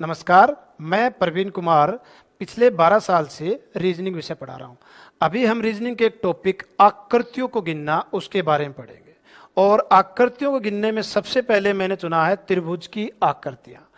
नमस्कार मैं प्रवीण कुमार पिछले 12 साल से रीजनिंग विषय पढ़ा रहा हूँ अभी हम रीजनिंग के एक टॉपिक आकृतियों को गिनना उसके बारे में पढ़ेंगे और आकृतियों को गिनने में सबसे पहले मैंने चुना है त्रिभुज की आकृतियाँ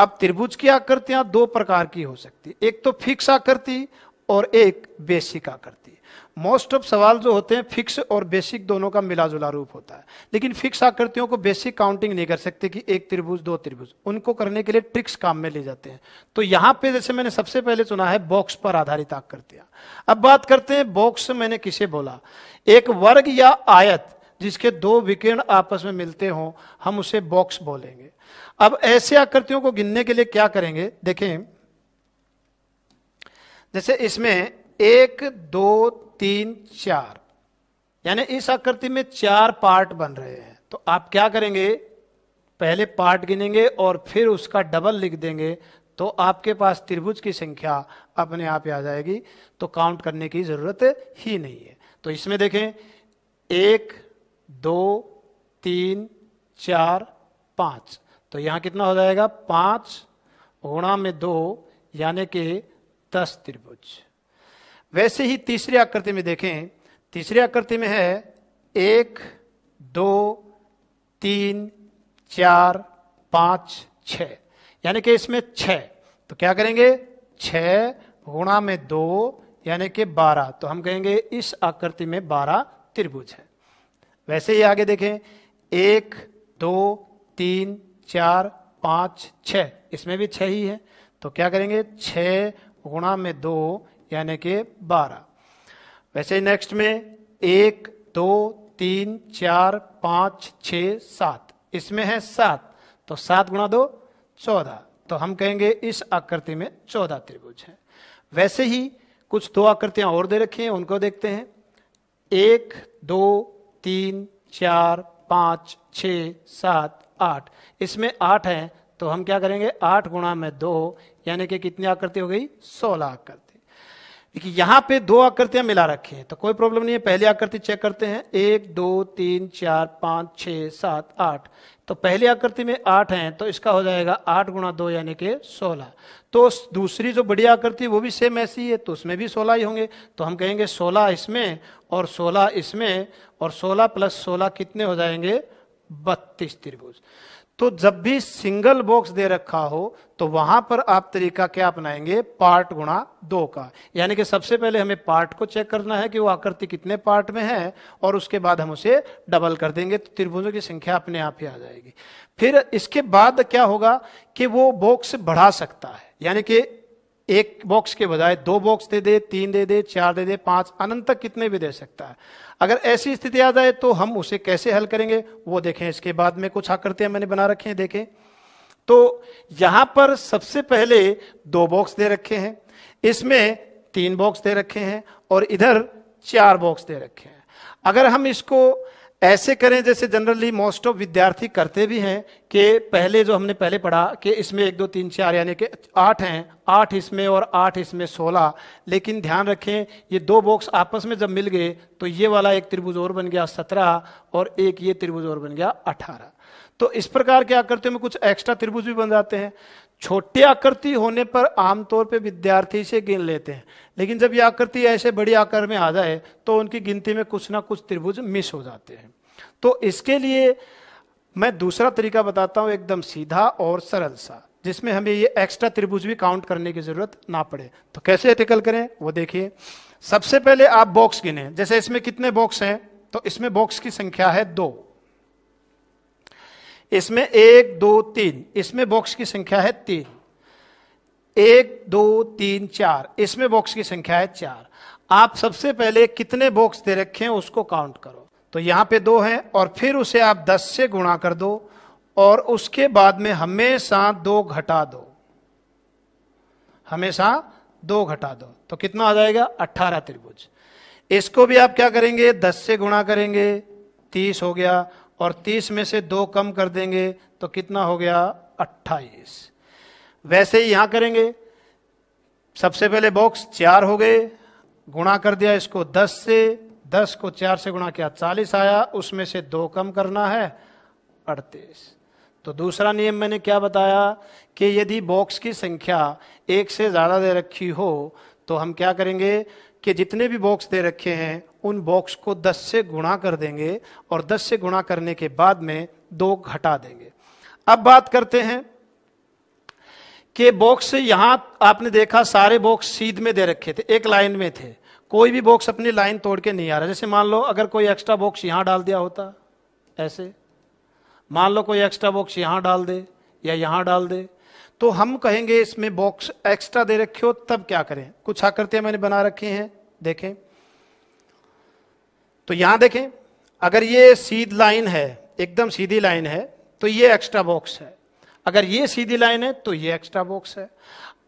अब त्रिभुज की आकृतियाँ दो प्रकार की हो सकती एक तो फिक्स आकृति और एक बेसिक आकृति मोस्ट ऑफ सवाल जो होते हैं फिक्स और बेसिक दोनों का मिला जुला रूप होता है लेकिन फिक्स आकृतियों को बेसिक काउंटिंग नहीं कर सकते कि एक त्रिभुज दो त्रिभुज उनको करने के लिए ट्रिक्स काम में ले जाते हैं तो यहां पे जैसे मैंने सबसे पहले चुना है बॉक्स पर आधारित आकृतियां अब बात करते हैं बॉक्स मैंने किसे बोला एक वर्ग या आयत जिसके दो विकिरण आपस में मिलते हों हम उसे बॉक्स बोलेंगे अब ऐसे आकृतियों को गिनने के लिए क्या करेंगे देखें जैसे इसमें एक दो तीन चार यानी इस आकृति में चार पार्ट बन रहे हैं तो आप क्या करेंगे पहले पार्ट गिनेंगे और फिर उसका डबल लिख देंगे तो आपके पास त्रिभुज की संख्या अपने आप आ जाएगी तो काउंट करने की जरूरत ही नहीं है तो इसमें देखें एक दो तीन चार पाँच तो यहां कितना हो जाएगा पांच गुणा में दो यानी कि दस त्रिभुज वैसे ही तीसरी आकृति में देखें तीसरी आकृति में है एक दो तीन चार पाँच छ यानी कि इसमें छ तो क्या करेंगे छ गुणा में दो यानी कि बारह तो हम कहेंगे इस आकृति में बारह त्रिभुज है वैसे ही आगे देखें एक दो तीन चार पाँच छ इसमें भी छ ही है तो क्या करेंगे छ गुणा में दो यानी कि बारह वैसे नेक्स्ट में एक दो तीन चार पाँच छ सात इसमें है सात तो सात गुणा दो चौदह तो हम कहेंगे इस आकृति में चौदह त्रिभुज हैं वैसे ही कुछ दो आकृतियां और दे रखी हैं उनको देखते हैं एक दो तीन चार पाँच छ सात आठ इसमें आठ हैं तो हम क्या करेंगे आठ गुणा में दो यानी कि कितनी आकृति हो गई सोलह आकृति देखिए यहां पे दो आकृतियां मिला रखी हैं तो कोई प्रॉब्लम नहीं है पहली आकृति चेक करते हैं एक दो तीन चार पांच छ सात आठ तो पहली आकृति में आठ हैं तो इसका हो जाएगा आठ गुणा दो यानी कि सोलह तो दूसरी जो बड़ी आकृति वो भी सेम ऐसी है तो उसमें भी सोलह ही होंगे तो हम कहेंगे सोलह इसमें और सोलह इसमें और सोलह प्लस सोलह कितने हो जाएंगे बत्तीस त्रिभुज तो जब भी सिंगल बॉक्स दे रखा हो तो वहां पर आप तरीका क्या अपनाएंगे पार्ट गुणा दो का यानी कि सबसे पहले हमें पार्ट को चेक करना है कि वो आकृति कितने पार्ट में है और उसके बाद हम उसे डबल कर देंगे तो त्रिभुजों की संख्या अपने आप ही आ जाएगी फिर इसके बाद क्या होगा कि वो बॉक्स बढ़ा सकता है यानी कि एक बॉक्स के बजाय दो बॉक्स दे दे तीन दे दे चार दे दे पांच अनंत तक कितने भी दे सकता है अगर ऐसी स्थिति आ जाए तो हम उसे कैसे हल करेंगे वो देखें इसके बाद में कुछ आकृतियां मैंने बना रखे हैं देखें तो यहां पर सबसे पहले दो बॉक्स दे रखे हैं इसमें तीन बॉक्स दे रखे हैं और इधर चार बॉक्स दे रखे हैं अगर हम इसको ऐसे करें जैसे जनरली मोस्ट ऑफ विद्यार्थी करते भी हैं कि पहले जो हमने पहले पढ़ा कि इसमें एक दो तीन चार यानी कि आठ हैं आठ इसमें और आठ इसमें सोलह लेकिन ध्यान रखें ये दो बॉक्स आपस में जब मिल गए तो ये वाला एक त्रिभुज और बन गया सत्रह और एक ये त्रिभुज और बन गया अठारह तो इस प्रकार के आकृतियों में कुछ एक्स्ट्रा त्रिभुज भी बन जाते हैं छोटी आकृति होने पर आमतौर पर विद्यार्थी से गिन लेते हैं लेकिन जब ये आकृति ऐसे बड़ी आकार में आ जाए तो उनकी गिनती में कुछ ना कुछ त्रिभुज मिस हो जाते हैं तो इसके लिए मैं दूसरा तरीका बताता हूँ एकदम सीधा और सरल सा जिसमें हमें ये एक्स्ट्रा त्रिभुज भी काउंट करने की जरूरत ना पड़े तो कैसे एथिकल करें वो देखिए सबसे पहले आप बॉक्स गिने जैसे इसमें कितने बॉक्स हैं तो इसमें बॉक्स की संख्या है दो इसमें एक दो तीन इसमें बॉक्स की संख्या है तीन एक दो तीन चार इसमें बॉक्स की संख्या है चार आप सबसे पहले कितने बॉक्स दे रखे हैं उसको काउंट करो तो यहां पे दो हैं और फिर उसे आप दस से गुणा कर दो और उसके बाद में हमेशा दो घटा दो हमेशा दो घटा दो तो कितना आ जाएगा अट्ठारह त्रिभुज इसको भी आप क्या करेंगे दस से गुणा करेंगे तीस हो गया और तीस में से दो कम कर देंगे तो कितना हो गया अट्ठाईस वैसे ही यहां करेंगे सबसे पहले बॉक्स चार हो गए गुणा कर दिया इसको दस से दस को चार से गुणा किया चालीस आया उसमें से दो कम करना है अड़तीस तो दूसरा नियम मैंने क्या बताया कि यदि बॉक्स की संख्या एक से ज़्यादा दे रखी हो तो हम क्या करेंगे कि जितने भी बॉक्स दे रखे हैं उन बॉक्स को 10 से गुणा कर देंगे और 10 से गुणा करने के बाद में दो घटा देंगे अब बात करते हैं कि बॉक्स से यहां आपने देखा सारे बॉक्स सीध में दे रखे थे एक लाइन में थे कोई भी बॉक्स अपनी लाइन तोड़ के नहीं आ रहा जैसे मान लो अगर कोई एक्स्ट्रा बॉक्स यहां डाल दिया होता ऐसे मान लो कोई एक्स्ट्रा बॉक्स यहां डाल दे या यहां डाल दे तो हम कहेंगे इसमें बॉक्स एक्स्ट्रा दे रखे हो तब क्या करें कुछ आकृतियां मैंने बना रखी हैं देखें तो यहां देखें अगर ये सीध लाइन है एकदम सीधी लाइन है तो ये एक्स्ट्रा बॉक्स है अगर ये सीधी लाइन है तो ये एक्स्ट्रा बॉक्स है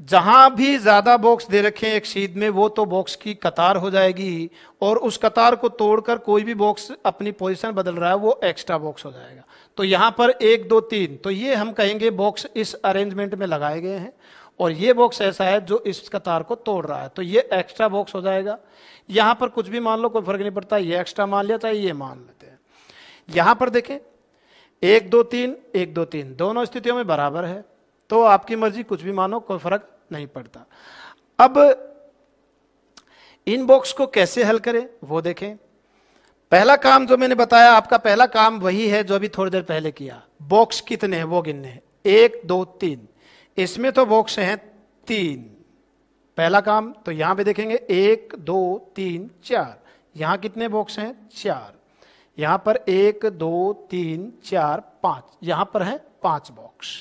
जहां भी ज्यादा बॉक्स दे रखे हैं एक सीध में वो तो बॉक्स की कतार हो जाएगी और उस कतार को तोड़कर कोई भी बॉक्स अपनी पोजीशन बदल रहा है वो एक्स्ट्रा बॉक्स हो जाएगा तो यहां पर एक दो तीन तो ये हम कहेंगे बॉक्स इस अरेंजमेंट में लगाए गए हैं और ये बॉक्स ऐसा है जो इस कतार को तोड़ रहा है तो ये एक्स्ट्रा बॉक्स हो जाएगा यहां पर कुछ भी मान लो कोई फर्क नहीं पड़ता ये एक्स्ट्रा मान लिया चाहे ये मान लेते हैं यहां पर देखें एक दो तीन एक दो तीन दोनों स्थितियों में बराबर है तो आपकी मर्जी कुछ भी मानो कोई फर्क नहीं पड़ता अब इन बॉक्स को कैसे हल करें वो देखें पहला काम जो मैंने बताया आपका पहला काम वही है जो अभी थोड़ी देर पहले किया बॉक्स कितने हैं वो गिनने हैं एक दो तीन इसमें तो बॉक्स हैं तीन पहला काम तो यहां पे देखेंगे एक दो तीन चार यहां कितने बॉक्स हैं चार यहां पर एक दो तीन चार पांच यहां पर है पांच बॉक्स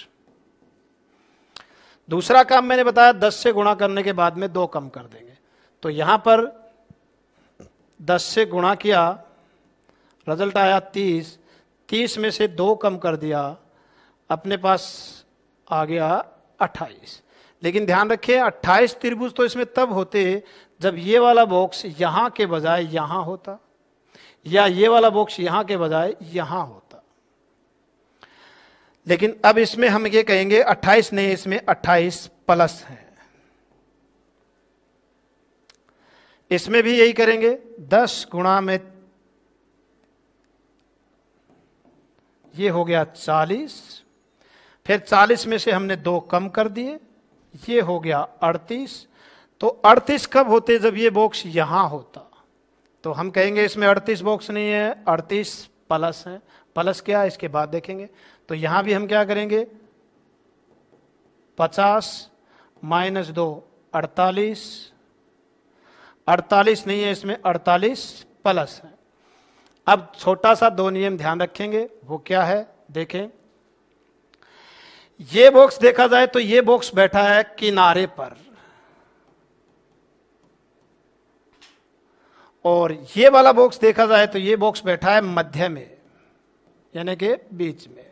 दूसरा काम मैंने बताया दस से गुणा करने के बाद में दो कम कर देंगे तो यहां पर दस से गुणा किया रिजल्ट आया तीस तीस में से दो कम कर दिया अपने पास आ गया अट्ठाईस लेकिन ध्यान रखिए अट्ठाईस त्रिभुज तो इसमें तब होते जब ये वाला बॉक्स यहां के बजाय यहां होता या ये वाला बॉक्स यहाँ के बजाय यहां होता लेकिन अब इसमें हम ये कहेंगे 28 नहीं इसमें 28 प्लस है इसमें भी यही करेंगे 10 गुणा में ये हो गया 40 फिर 40 में से हमने दो कम कर दिए ये हो गया 38 तो 38 कब होते जब ये बॉक्स यहां होता तो हम कहेंगे इसमें 38 बॉक्स नहीं है 38 प्लस है प्लस क्या है इसके बाद देखेंगे तो यहां भी हम क्या करेंगे पचास माइनस दो अड़तालीस अड़तालीस नहीं है इसमें अड़तालीस प्लस है अब छोटा सा दो नियम ध्यान रखेंगे वो क्या है देखें ये बॉक्स देखा जाए तो ये बॉक्स बैठा है किनारे पर और ये वाला बॉक्स देखा जाए तो ये बॉक्स बैठा है मध्य में यानी के बीच में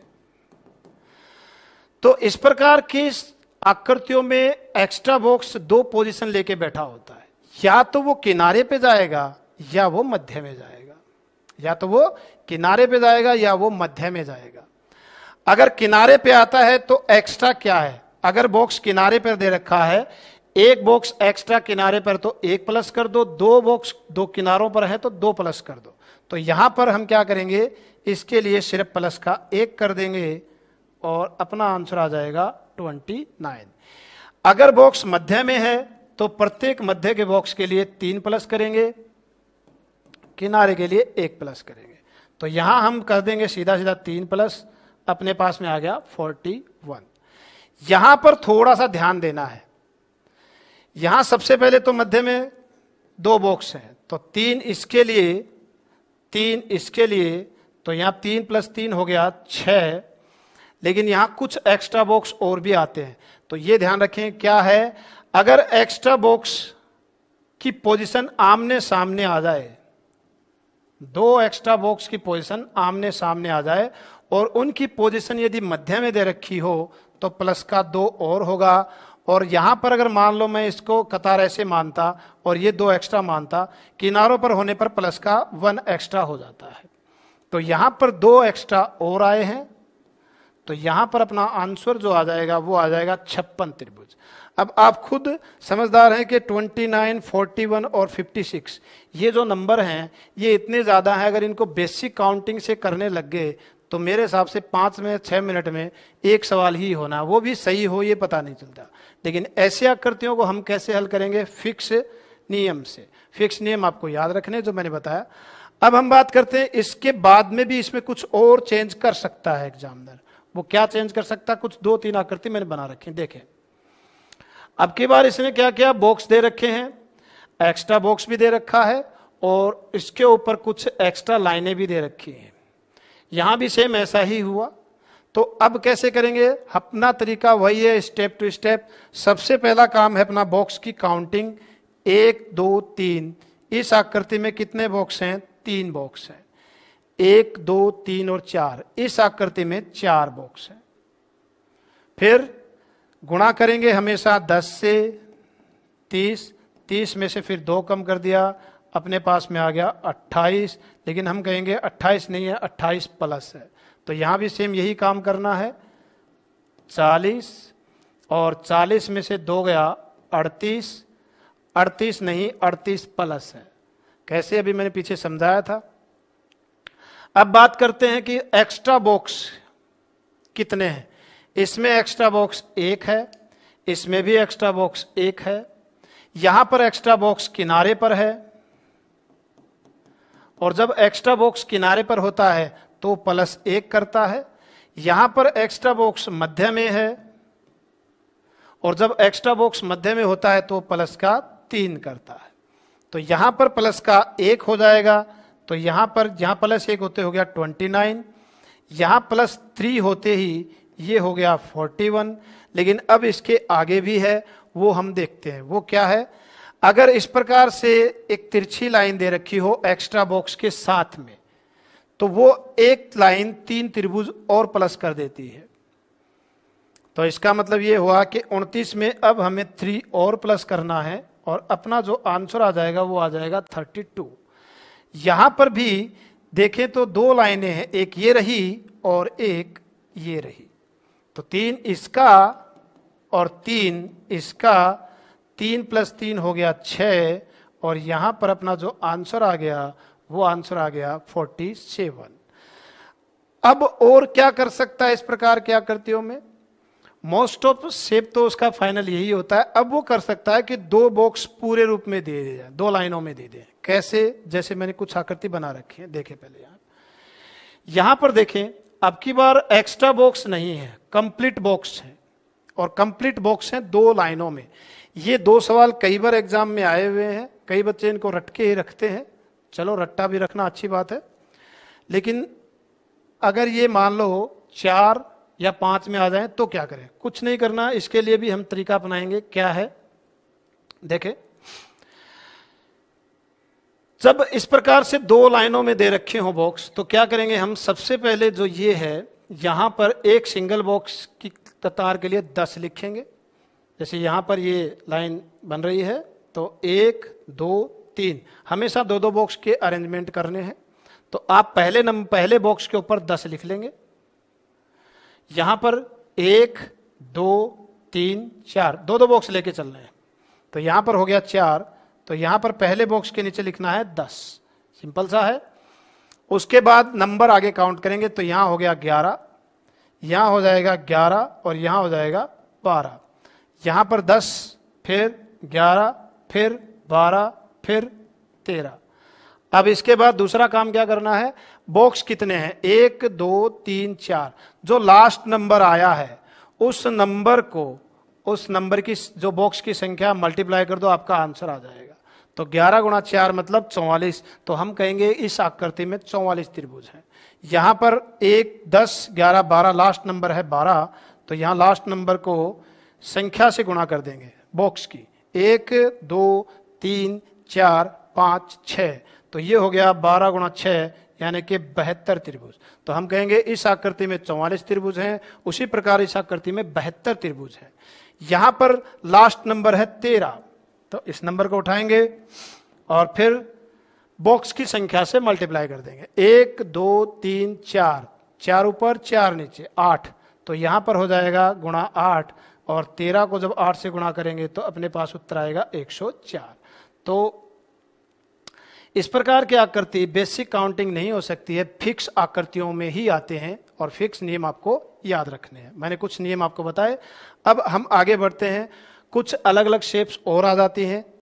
तो इस प्रकार की आकृतियों में एक्स्ट्रा बॉक्स दो पोजीशन लेके बैठा होता है या तो वो किनारे पे जाएगा या वो मध्य में जाएगा या तो वो किनारे पे जाएगा या वो मध्य में जाएगा अगर किनारे पे आता है तो एक्स्ट्रा क्या है अगर बॉक्स किनारे पर दे रखा है एक बॉक्स एक्स्ट्रा किनारे पर तो एक प्लस कर दो दो बॉक्स दो किनारों पर है तो दो प्लस कर दो तो यहां पर हम क्या करेंगे इसके लिए सिर्फ प्लस का एक कर देंगे और अपना आंसर आ जाएगा ट्वेंटी नाइन अगर बॉक्स मध्य में है तो प्रत्येक मध्य के बॉक्स के लिए तीन प्लस करेंगे किनारे के लिए एक प्लस करेंगे तो यहां हम कर देंगे सीधा सीधा तीन प्लस अपने पास में आ गया फोर्टी वन यहां पर थोड़ा सा ध्यान देना है यहां सबसे पहले तो मध्य में दो बॉक्स हैं तो तीन इसके लिए तीन इसके लिए तो यहाँ तीन प्लस तीन हो गया छ लेकिन यहाँ कुछ एक्स्ट्रा बॉक्स और भी आते हैं तो ये ध्यान रखें क्या है अगर एक्स्ट्रा बॉक्स की पोजीशन आमने सामने आ जाए दो एक्स्ट्रा बॉक्स की पोजीशन आमने सामने आ जाए और उनकी पोजीशन यदि मध्य में दे रखी हो तो प्लस का दो और होगा और यहाँ पर अगर मान लो मैं इसको कतार ऐसे मानता और ये दो एक्स्ट्रा मानता किनारों पर होने पर प्लस का वन एक्स्ट्रा हो जाता है तो यहां पर दो एक्स्ट्रा और आए हैं तो यहां पर अपना आंसर जो आ जाएगा वो आ जाएगा छप्पन त्रिभुज अब आप खुद समझदार हैं कि 29, 41 और 56 ये जो नंबर हैं ये इतने ज़्यादा हैं अगर इनको बेसिक काउंटिंग से करने लग गए तो मेरे हिसाब से पाँच में छः मिनट में एक सवाल ही होना वो भी सही हो ये पता नहीं चलता लेकिन ऐसे आकृतियों को हम कैसे हल करेंगे फिक्स नियम से फिक्स नियम आपको याद रखने जो मैंने बताया अब हम बात करते हैं इसके बाद में भी इसमें कुछ और चेंज कर सकता है एग्जामिनर वो क्या चेंज कर सकता कुछ दो तीन आकृति मैंने बना रखी देखें अब की बार इसने क्या किया बॉक्स दे रखे हैं एक्स्ट्रा बॉक्स भी दे रखा है और इसके ऊपर कुछ एक्स्ट्रा लाइनें भी दे रखी हैं यहां भी सेम ऐसा ही हुआ तो अब कैसे करेंगे अपना तरीका वही है स्टेप टू स्टेप सबसे पहला काम है अपना बॉक्स की काउंटिंग एक दो तीन इस आकृति में कितने बॉक्स हैं तीन बॉक्स है एक दो तीन और चार इस आकृति में चार बॉक्स है फिर गुणा करेंगे हमेशा दस से तीस तीस में से फिर दो कम कर दिया अपने पास में आ गया अट्ठाईस लेकिन हम कहेंगे अट्ठाईस नहीं है अट्ठाईस प्लस है तो यहां भी सेम यही काम करना है चालीस और चालीस में से दो गया अड़तीस अड़तीस नहीं अड़तीस प्लस है कैसे अभी मैंने पीछे समझाया था अब बात करते हैं कि एक्स्ट्रा बॉक्स कितने हैं इसमें एक्स्ट्रा बॉक्स एक है इसमें भी एक्स्ट्रा बॉक्स एक है यहां पर एक्स्ट्रा बॉक्स किनारे पर है और जब एक्स्ट्रा बॉक्स किनारे पर होता है तो प्लस एक करता है यहां पर एक्स्ट्रा बॉक्स मध्य में है और जब एक्स्ट्रा बॉक्स मध्य में होता है तो प्लस का तीन करता है तो यहां पर प्लस का एक हो जाएगा तो यहां पर जहां प्लस एक होते हो गया ट्वेंटी नाइन यहां प्लस थ्री होते ही ये हो गया फोर्टी वन लेकिन अब इसके आगे भी है वो हम देखते हैं वो क्या है अगर इस प्रकार से एक तिरछी लाइन दे रखी हो एक्स्ट्रा बॉक्स के साथ में तो वो एक लाइन तीन त्रिभुज और प्लस कर देती है तो इसका मतलब ये हुआ कि 29 में अब हमें थ्री और प्लस करना है और अपना जो आंसर आ जाएगा वो आ जाएगा थर्टी टू यहां पर भी देखें तो दो लाइनें हैं एक ये रही और एक ये रही तो तीन इसका और तीन इसका तीन प्लस तीन हो गया छ और यहाँ पर अपना जो आंसर आ गया वो आंसर आ गया फोर्टी सेवन अब और क्या कर सकता है इस प्रकार क्या आकृतियों में मोस्ट ऑफ सेप तो उसका फाइनल यही होता है अब वो कर सकता है कि दो बॉक्स पूरे रूप में दे दे दो लाइनों में दे दे कैसे जैसे मैंने कुछ आकृति बना रखी है देखे पहले आप यहां पर देखें अब की बार एक्स्ट्रा बॉक्स नहीं है कंप्लीट बॉक्स है और कंप्लीट बॉक्स है दो लाइनों में ये दो सवाल कई बार एग्जाम में आए हुए हैं कई बच्चे इनको रटके ही रखते हैं चलो रट्टा भी रखना अच्छी बात है लेकिन अगर ये मान लो चार या पांच में आ जाए तो क्या करें कुछ नहीं करना इसके लिए भी हम तरीका अपनाएंगे क्या है देखे जब इस प्रकार से दो लाइनों में दे रखे हो बॉक्स तो क्या करेंगे हम सबसे पहले जो ये है यहां पर एक सिंगल बॉक्स की कतार के लिए दस लिखेंगे जैसे यहां पर ये लाइन बन रही है तो एक दो तीन हमेशा दो दो बॉक्स के अरेंजमेंट करने हैं तो आप पहले नंबर पहले बॉक्स के ऊपर दस लिख लेंगे यहां पर एक दो तीन चार दो दो बॉक्स लेके चल रहे हैं तो यहां पर हो गया चार तो यहां पर पहले बॉक्स के नीचे लिखना है दस सिंपल सा है उसके बाद नंबर आगे काउंट करेंगे तो यहां हो गया ग्यारह यहां हो जाएगा ग्यारह और यहां हो जाएगा बारह यहां पर दस फिर ग्यारह फिर बारह फिर तेरह अब इसके बाद दूसरा काम क्या करना है बॉक्स कितने हैं एक दो तीन चार जो लास्ट नंबर आया है उस नंबर को उस नंबर की जो बॉक्स की संख्या मल्टीप्लाई कर दो आपका आंसर आ जाएगा तो 11 गुणा चार मतलब चौवालीस तो हम कहेंगे इस आकृति में चौवालीस त्रिभुज है यहां पर एक दस ग्यारह बारह लास्ट नंबर है बारह तो यहाँ लास्ट नंबर को संख्या से गुणा कर देंगे बॉक्स की एक दो तीन चार पाँच छः तो ये हो गया बारह गुणा छः यानी कि बहत्तर त्रिभुज तो हम कहेंगे इस आकृति में चौवालीस त्रिभुज हैं उसी प्रकार इस आकृति में बहत्तर त्रिभुज हैं यहां पर लास्ट नंबर है तेरह तो इस नंबर को उठाएंगे और फिर बॉक्स की संख्या से मल्टीप्लाई कर देंगे एक दो तीन चार चार ऊपर चार नीचे आठ तो यहां पर हो जाएगा गुणा आठ और तेरह को जब आठ से गुणा करेंगे तो अपने पास उत्तर आएगा एक सौ चार तो इस प्रकार की आकृति बेसिक काउंटिंग नहीं हो सकती है फिक्स आकृतियों में ही आते हैं और फिक्स नियम आपको याद रखने हैं मैंने कुछ नियम आपको बताए अब हम आगे बढ़ते हैं कुछ अलग अलग शेप्स और आ जाती हैं